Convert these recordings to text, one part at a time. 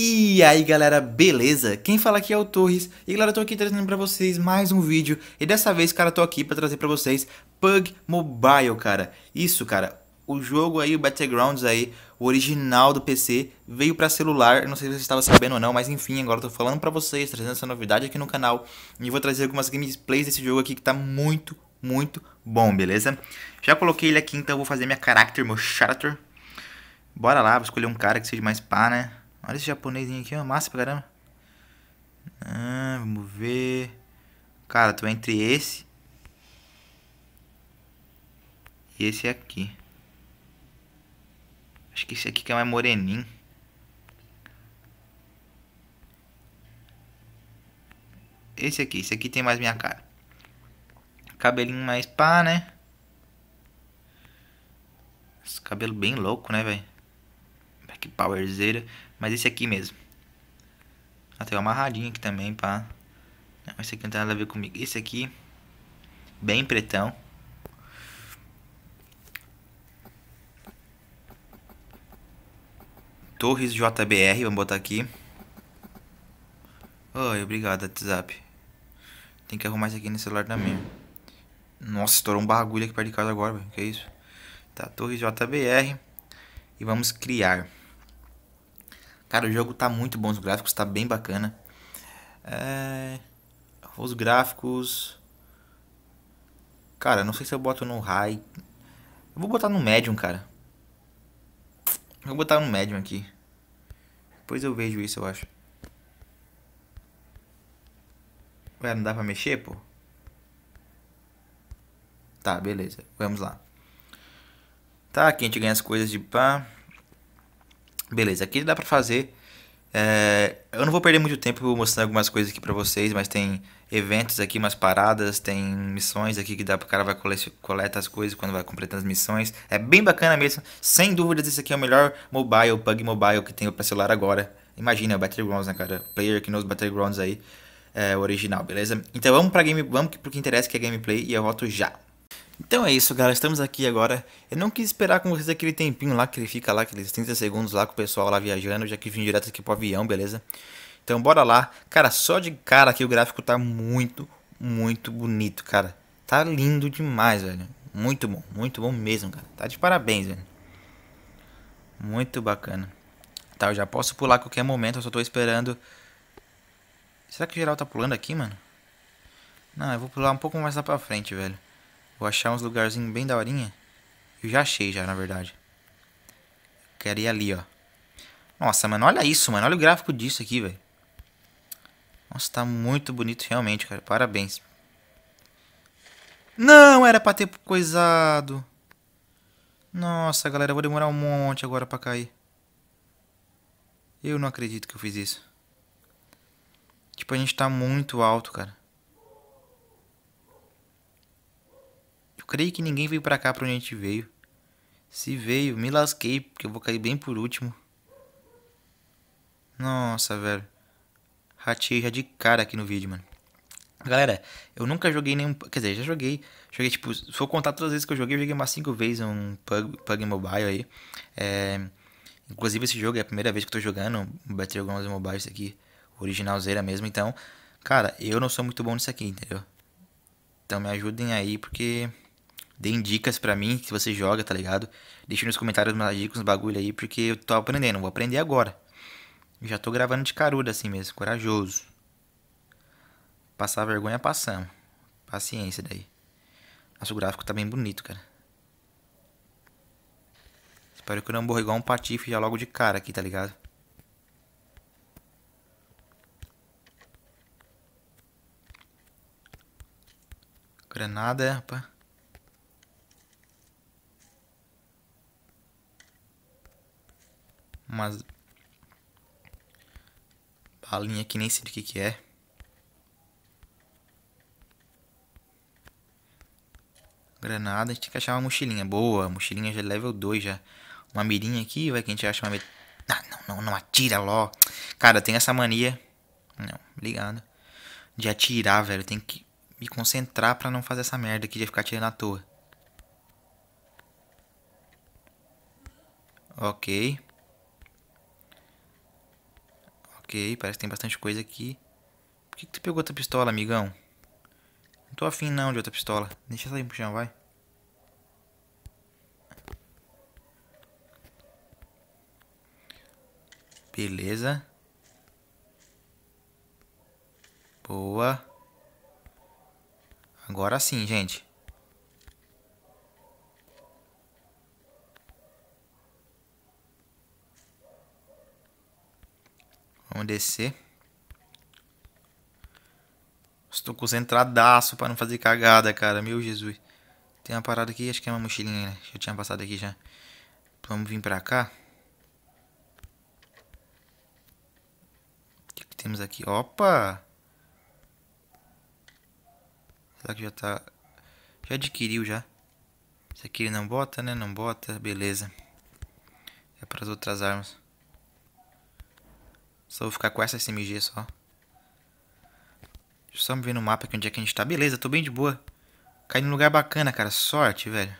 E aí galera, beleza? Quem fala aqui é o Torres e galera, eu tô aqui trazendo pra vocês mais um vídeo e dessa vez, cara, eu tô aqui pra trazer pra vocês Pug Mobile, cara. Isso, cara, o jogo aí, o Battlegrounds aí, o original do PC, veio para celular, eu não sei se você estava sabendo ou não, mas enfim, agora eu tô falando pra vocês, trazendo essa novidade aqui no canal e vou trazer algumas gameplays desse jogo aqui que tá muito, muito bom, beleza? Já coloquei ele aqui, então eu vou fazer minha character, meu character. Bora lá, vou escolher um cara que seja mais pá, né? Olha esse japonesinho aqui, ó. Massa pra caramba. Ah, vamos ver. Cara, tô entre esse. E esse aqui. Acho que esse aqui que é mais moreninho. Esse aqui. Esse aqui tem mais minha cara. Cabelinho mais pá, né? Esse cabelo bem louco, né, velho? que powerzeira. Mas esse aqui mesmo. Ah, tem uma amarradinha aqui também, pá. Não, esse aqui não tem nada a ver comigo. Esse aqui, bem pretão. Torres JBR, vamos botar aqui. Oi, obrigado, WhatsApp. Tem que arrumar isso aqui no celular também. Nossa, estourou um bagulho aqui perto de casa agora, velho. Que isso? Tá, Torres JBR. E vamos criar. Cara, o jogo tá muito bom, os gráficos tá bem bacana. É... Os gráficos. Cara, não sei se eu boto no high. Eu vou botar no medium, cara. Eu vou botar no medium aqui. Depois eu vejo isso, eu acho. Ué, não dá pra mexer, pô? Tá, beleza. Vamos lá. Tá, aqui a gente ganha as coisas de pá. Beleza, aqui dá pra fazer. É, eu não vou perder muito tempo mostrando algumas coisas aqui pra vocês, mas tem eventos aqui, umas paradas, tem missões aqui que dá pro cara vai coletar as coisas quando vai completando as missões. É bem bacana mesmo. Sem dúvidas, esse aqui é o melhor mobile, bug Mobile que tem pra celular agora. Imagina, o Battlegrounds, né, cara? Player que nos Battlegrounds aí, é, original, beleza? Então vamos pra game, vamos pro que interessa, que é gameplay, e eu volto já. Então é isso, galera. Estamos aqui agora. Eu não quis esperar com vocês aquele tempinho lá que ele fica lá, aqueles 30 segundos lá com o pessoal lá viajando. Já que vim direto aqui pro avião, beleza? Então bora lá. Cara, só de cara aqui o gráfico tá muito, muito bonito, cara. Tá lindo demais, velho. Muito bom, muito bom mesmo, cara. Tá de parabéns, velho. Muito bacana. Tá, eu já posso pular a qualquer momento, eu só tô esperando. Será que o geral tá pulando aqui, mano? Não, eu vou pular um pouco mais lá pra frente, velho. Vou achar uns lugarzinhos bem daorinha. Eu já achei já, na verdade. Quero ir ali, ó. Nossa, mano, olha isso, mano. Olha o gráfico disso aqui, velho. Nossa, tá muito bonito realmente, cara. Parabéns. Não, era pra ter coisado. Nossa, galera, eu vou demorar um monte agora pra cair. Eu não acredito que eu fiz isso. Tipo, a gente tá muito alto, cara. Creio que ninguém veio pra cá pra onde a gente veio. Se veio, me lasquei, porque eu vou cair bem por último. Nossa, velho. Ratei já de cara aqui no vídeo, mano. Galera, eu nunca joguei nenhum. Quer dizer, já joguei. Joguei, tipo, se for contar todas as vezes que eu joguei, eu joguei umas 5 vezes um Pug, Pug Mobile aí. É, inclusive, esse jogo é a primeira vez que eu tô jogando um Battlegrounds Mobile, isso aqui. zera mesmo. Então, cara, eu não sou muito bom nisso aqui, entendeu? Então me ajudem aí, porque Deem dicas para mim que você joga, tá ligado? Deixa nos comentários umas dicas, uns bagulho aí, porque eu tô aprendendo, vou aprender agora. Já tô gravando de caruda assim mesmo, corajoso. Passar vergonha passamos. Paciência daí. Nosso gráfico tá bem bonito, cara. Espero que eu não morra igual um patife já logo de cara aqui, tá ligado? Granada, rapaz. umas balinha que nem sei do que que é. Granada, a gente tem que achar uma mochilinha. Boa, mochilinha já é level 2 já. Uma mirinha aqui, vai que a gente acha uma... Mir... Ah, não, não, não, atira logo. Cara, tem essa mania... Não, obrigado. De atirar, velho. Tem que me concentrar pra não fazer essa merda aqui de ficar atirando à toa. Ok. Ok, parece que tem bastante coisa aqui. Por que, que tu pegou outra pistola, amigão? Não tô afim não de outra pistola. Deixa ela aí pro chão, vai. Beleza. Boa. Agora sim, gente. Vamos descer. Estou concentradaço para não fazer cagada, cara. Meu Jesus. Tem uma parada aqui, acho que é uma mochilinha, né? Já tinha passado aqui já. Vamos vir pra cá. O que, que temos aqui? Opa! Será que já tá... Já adquiriu já. Isso aqui ele não bota, né? Não bota. Beleza. É para as outras armas. Só vou ficar com essa SMG só. Deixa eu só me ver no mapa aqui onde é que a gente tá. Beleza, tô bem de boa. Caí num lugar bacana, cara. Sorte, velho.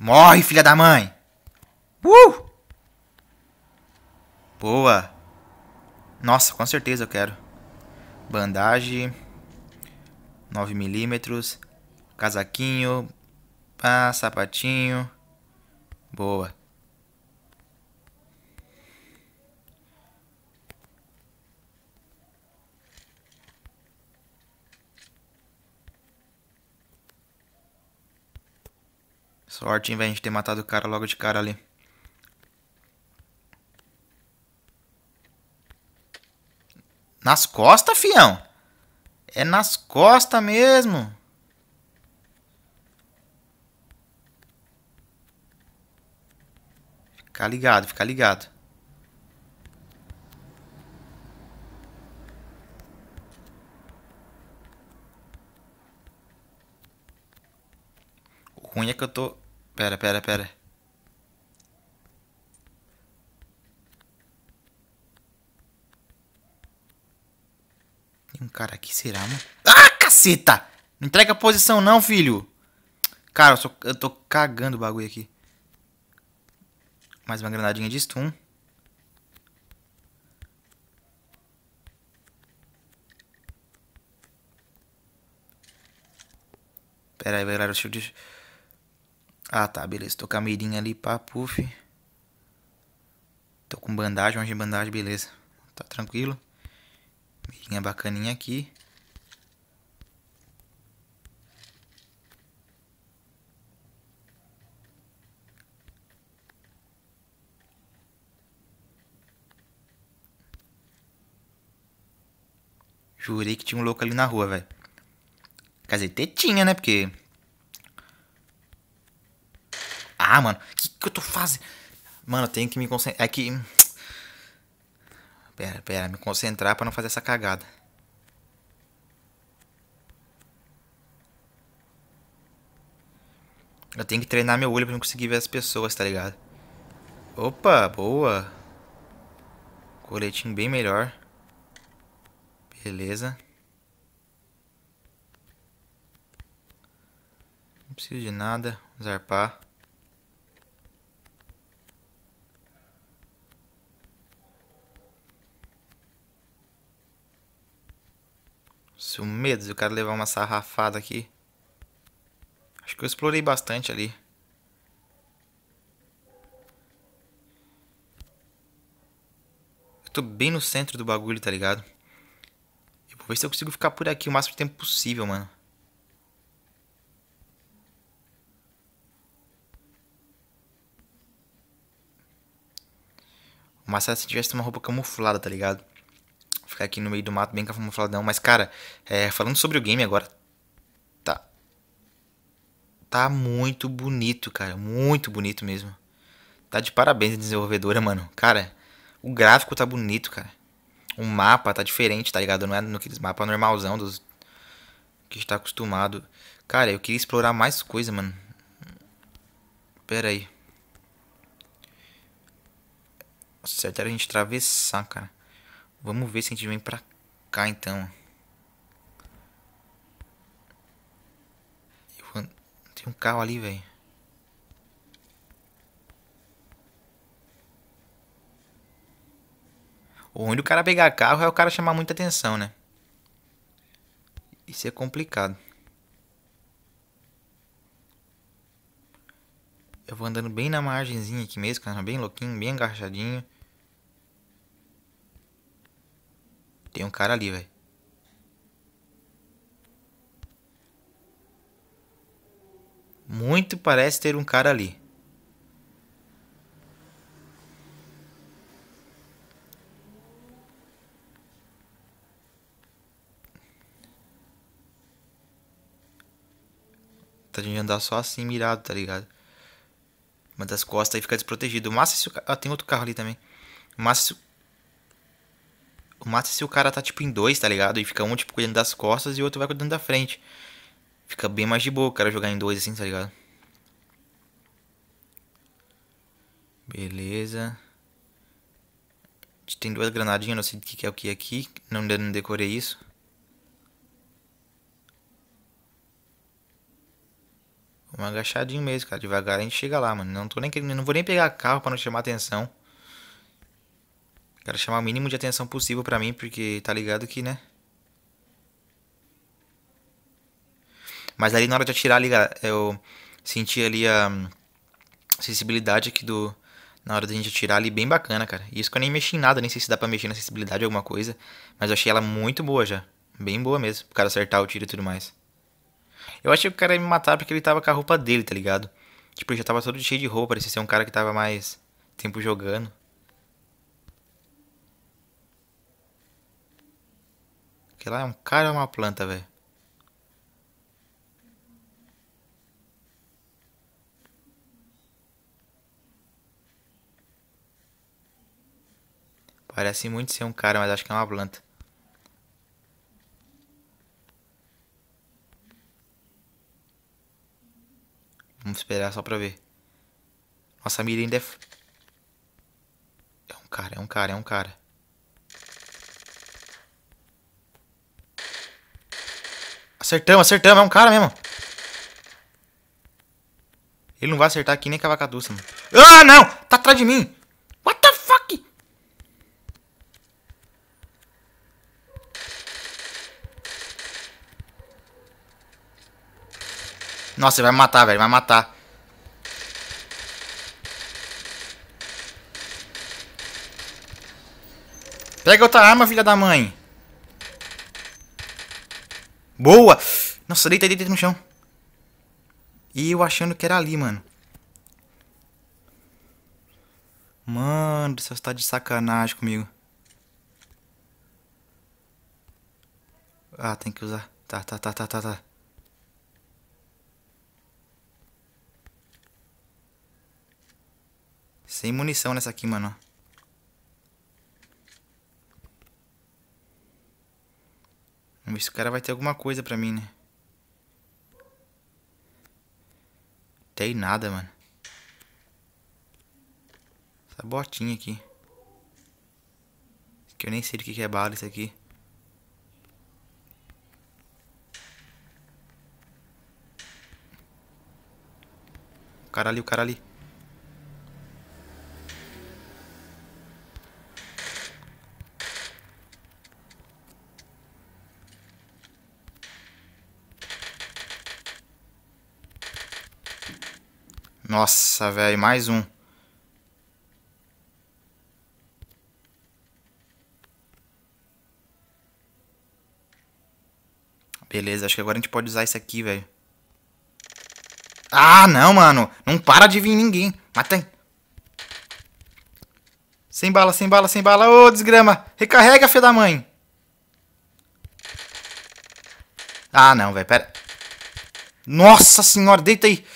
Morre, filha da mãe! Uh! Boa! Nossa, com certeza eu quero. Bandagem. 9mm. Casaquinho. Pá, sapatinho. Boa. Sorte, hein, velho, de ter matado o cara logo de cara ali. Nas costas, fião? É nas costas mesmo. Ficar ligado, ficar ligado. O ruim é que eu tô... Pera, pera, pera. Tem um cara aqui, será, mano? Ah, caceta! Não entrega a posição não, filho! Cara, eu, sou... eu tô cagando o bagulho aqui. Mais uma granadinha de stun. Pera aí, galera, deixa eu... Ah, tá, beleza. Tô com a mirinha ali, pá, puff. Tô com bandagem, onde bandagem, beleza. Tá tranquilo. Mirinha bacaninha aqui. Jurei que tinha um louco ali na rua, velho. Quer dizer, tetinha, né? Porque. Ah, mano, o que, que eu tô fazendo? Mano, eu tenho que me concentrar. É que. Pera, pera, me concentrar pra não fazer essa cagada. Eu tenho que treinar meu olho pra não conseguir ver as pessoas, tá ligado? Opa, boa. Coletinho bem melhor. Beleza. Não preciso de nada. Zarpar. Seu medo de o cara levar uma sarrafada aqui. Acho que eu explorei bastante ali. Eu tô bem no centro do bagulho, tá ligado? Ver se eu consigo ficar por aqui o máximo de tempo possível, mano. O Marcelo é se tivesse uma roupa camuflada, tá ligado? Ficar aqui no meio do mato bem camufladão. Mas, cara, é, falando sobre o game agora. Tá. Tá muito bonito, cara. Muito bonito mesmo. Tá de parabéns a desenvolvedora, mano. Cara, o gráfico tá bonito, cara um mapa, tá diferente, tá ligado? Não é no mapa normalzão dos que está acostumado. Cara, eu queria explorar mais coisa, mano. Pera aí. O certo era a gente atravessar, cara. Vamos ver se a gente vem pra cá, então. Eu... Tem um carro ali, velho. Onde O cara pegar carro é o cara chamar muita atenção, né? Isso é complicado. Eu vou andando bem na margenzinha aqui mesmo, cara. É bem louquinho, bem agachadinho. Tem um cara ali, velho. Muito parece ter um cara ali. Tá de andar só assim, mirado, tá ligado? Uma das costas aí fica desprotegido. Massa é se o cara. Ah, tem outro carro ali também. Massa é se. O massa é se o cara tá tipo em dois, tá ligado? E fica um tipo cuidando das costas e o outro vai cuidando da frente. Fica bem mais de boa o cara jogar em dois assim, tá ligado? Beleza. Tem duas granadinhas, não sei o que é o que aqui. Não, não decorei isso. Um agachadinho mesmo, cara. Devagar a gente chega lá, mano. Não, tô nem, não vou nem pegar carro pra não chamar atenção. Quero chamar o mínimo de atenção possível pra mim, porque tá ligado que, né? Mas ali na hora de atirar ali, eu senti ali a sensibilidade aqui do. Na hora da gente atirar ali, bem bacana, cara. E isso que eu nem mexi em nada, nem sei se dá pra mexer na sensibilidade alguma coisa. Mas eu achei ela muito boa já. Bem boa mesmo, pro cara acertar o tiro e tudo mais. Eu achei que o cara ia me matar porque ele tava com a roupa dele, tá ligado? Tipo, ele já tava todo cheio de roupa, parecia ser um cara que tava mais tempo jogando. Que lá é um cara ou é uma planta, velho? Parece muito ser um cara, mas acho que é uma planta. Vamos esperar só pra ver. Nossa, a mira ainda é... É um cara, é um cara, é um cara. Acertamos, acertamos. É um cara mesmo. Ele não vai acertar aqui nem cavacaduça, mano. Ah, não! Tá atrás de mim! Nossa, ele vai matar, velho. Vai matar. Pega outra arma, filha da mãe. Boa! Nossa, deita, deita, deita no chão. E eu achando que era ali, mano. Mano, você está de sacanagem comigo. Ah, tem que usar. Tá, tá, tá, tá, tá, tá. Sem munição nessa aqui, mano. Vamos ver se o cara vai ter alguma coisa pra mim, né? Tem nada, mano. Essa botinha aqui. Que eu nem sei do que é bala isso aqui. O cara ali, o cara ali. Nossa, velho, mais um. Beleza, acho que agora a gente pode usar isso aqui, velho. Ah, não, mano. Não para de vir ninguém. Matem. Sem bala, sem bala, sem bala. Ô, desgrama. Recarrega, filho da mãe. Ah, não, velho. Pera. Nossa senhora, deita aí.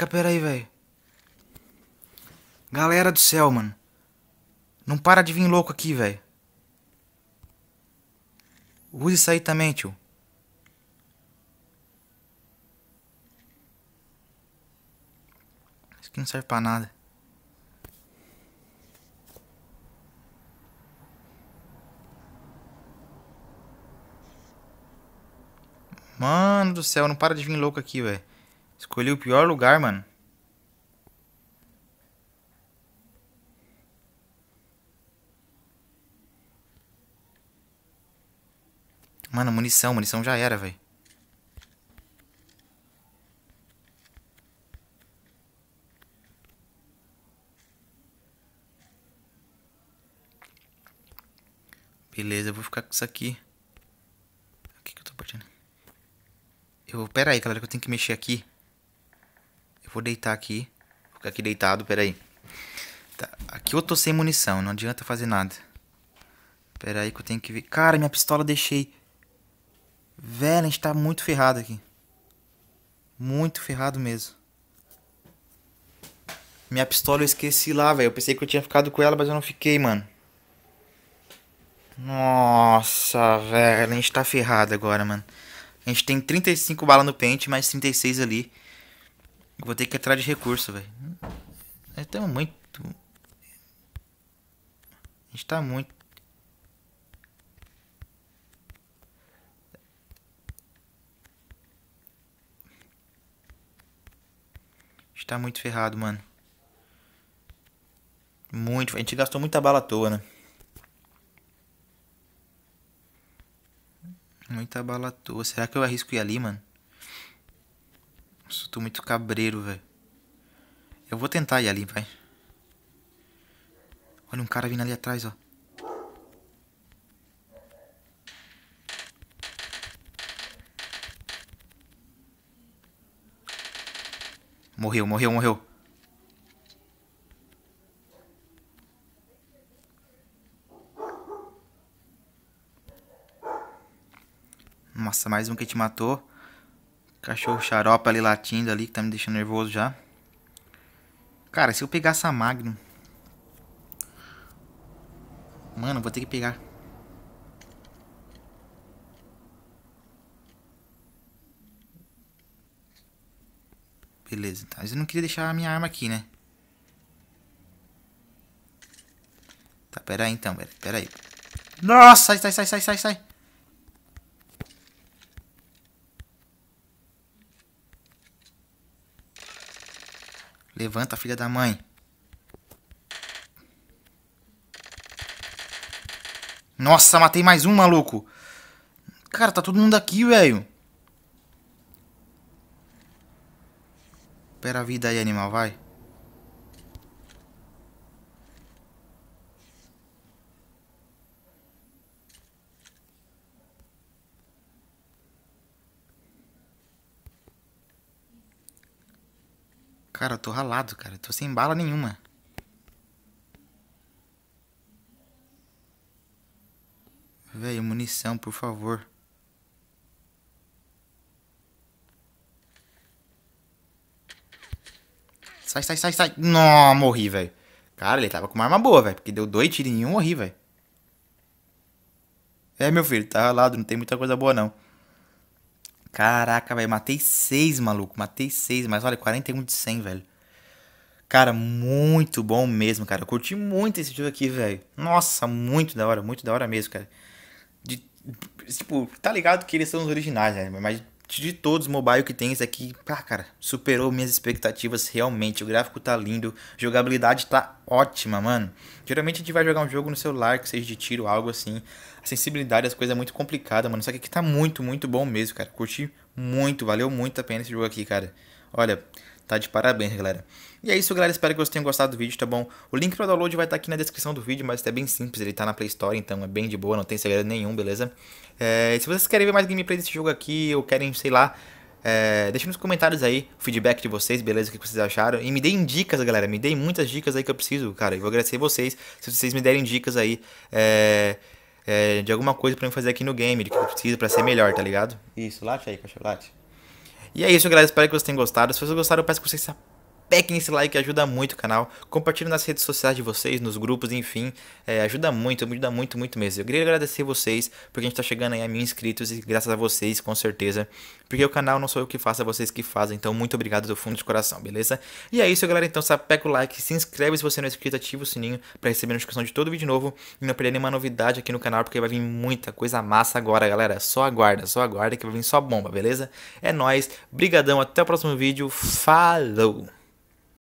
Caraca, pera aí, velho. Galera do céu, mano. Não para de vir louco aqui, velho. Use isso aí também, tio. Isso aqui não serve pra nada. Mano do céu, não para de vir louco aqui, velho. Escolhi o pior lugar, mano. Mano, munição, munição já era, velho. Beleza, eu vou ficar com isso aqui. Aqui que eu tô partindo. Eu, pera aí, galera, que eu tenho que mexer aqui vou deitar aqui. Vou ficar aqui deitado, peraí. Tá, aqui eu tô sem munição, não adianta fazer nada. Peraí que eu tenho que ver. Cara, minha pistola deixei. Velho, a gente tá muito ferrado aqui. Muito ferrado mesmo. Minha pistola eu esqueci lá, velho. Eu pensei que eu tinha ficado com ela, mas eu não fiquei, mano. Nossa, velho. A gente tá ferrado agora, mano. A gente tem 35 balas no pente, mais 36 ali vou ter que atrás de recurso, velho. Nós estamos muito. A gente tá muito. A gente tá muito ferrado, mano. Muito. A gente gastou muita bala à toa, né? Muita bala à toa. Será que eu arrisco ir ali, mano? Nossa, eu tô muito cabreiro, velho. Eu vou tentar ir ali, vai. Olha um cara vindo ali atrás, ó. Morreu, morreu, morreu. Nossa, mais um que te matou. Cachorro xarope ali latindo ali, que tá me deixando nervoso já. Cara, se eu pegar essa Magnum... Mano, vou ter que pegar... Beleza, então. mas eu não queria deixar a minha arma aqui, né? Tá, pera aí então, velho. Pera aí. Nossa, sai, sai, sai, sai, sai. Levanta, filha da mãe. Nossa, matei mais um, maluco. Cara, tá todo mundo aqui, velho. Pera a vida aí, animal, vai. Cara, eu tô ralado, cara. Eu tô sem bala nenhuma. Velho, munição, por favor. Sai, sai, sai, sai. Não, morri, velho. Cara, ele tava com uma arma boa, velho. Porque deu dois tiros em um, morri, velho. É, meu filho, tá ralado. Não tem muita coisa boa, não. Caraca, velho, matei seis, maluco. Matei seis, mas olha, 41 de 100, velho. Cara, muito bom mesmo, cara. Eu curti muito esse jogo aqui, velho. Nossa, muito da hora, muito da hora mesmo, cara. De, tipo, tá ligado que eles são os originais, né? Mas de todos os mobile que tem, esse aqui, pá cara, superou minhas expectativas realmente. O gráfico tá lindo, jogabilidade tá ótima, mano. Geralmente a gente vai jogar um jogo no celular, que seja de tiro, algo assim. A sensibilidade das coisas é muito complicada, mano. Só que aqui tá muito, muito bom mesmo, cara. Curti muito, valeu muito a pena esse jogo aqui, cara. Olha, tá de parabéns, galera. E é isso, galera. Espero que vocês tenham gostado do vídeo, tá bom? O link para download vai estar tá aqui na descrição do vídeo, mas é bem simples. Ele tá na Play Store, então é bem de boa, não tem segredo nenhum, beleza? É, se vocês querem ver mais gameplay desse jogo aqui, ou querem, sei lá, é, nos comentários aí o feedback de vocês, beleza? O que vocês acharam. E me deem dicas, galera. Me deem muitas dicas aí que eu preciso, cara. Eu vou agradecer vocês se vocês me derem dicas aí é, é, de alguma coisa pra eu fazer aqui no game, de que eu preciso pra ser melhor, tá ligado? Isso, late aí, cachorro, late. E é isso, galera. Espero que vocês tenham gostado. Se vocês gostaram, eu peço que vocês peguem esse like, ajuda muito o canal. Compartilhe nas redes sociais de vocês, nos grupos, enfim. É, ajuda muito, ajuda muito, muito mesmo. Eu queria agradecer vocês, porque a gente tá chegando aí a mil inscritos e graças a vocês, com certeza. Porque o canal não sou eu que faço, é vocês que fazem. Então, muito obrigado do fundo de coração, beleza? E é isso, galera. Então, sapeca o like, se inscreve se você não é inscrito, ativa o sininho para receber a notificação de todo vídeo novo e não perder nenhuma novidade aqui no canal, porque vai vir muita coisa massa agora, galera. Só aguarda, só aguarda que vai vir só bomba, beleza? É nóis, brigadão, até o próximo vídeo, falou!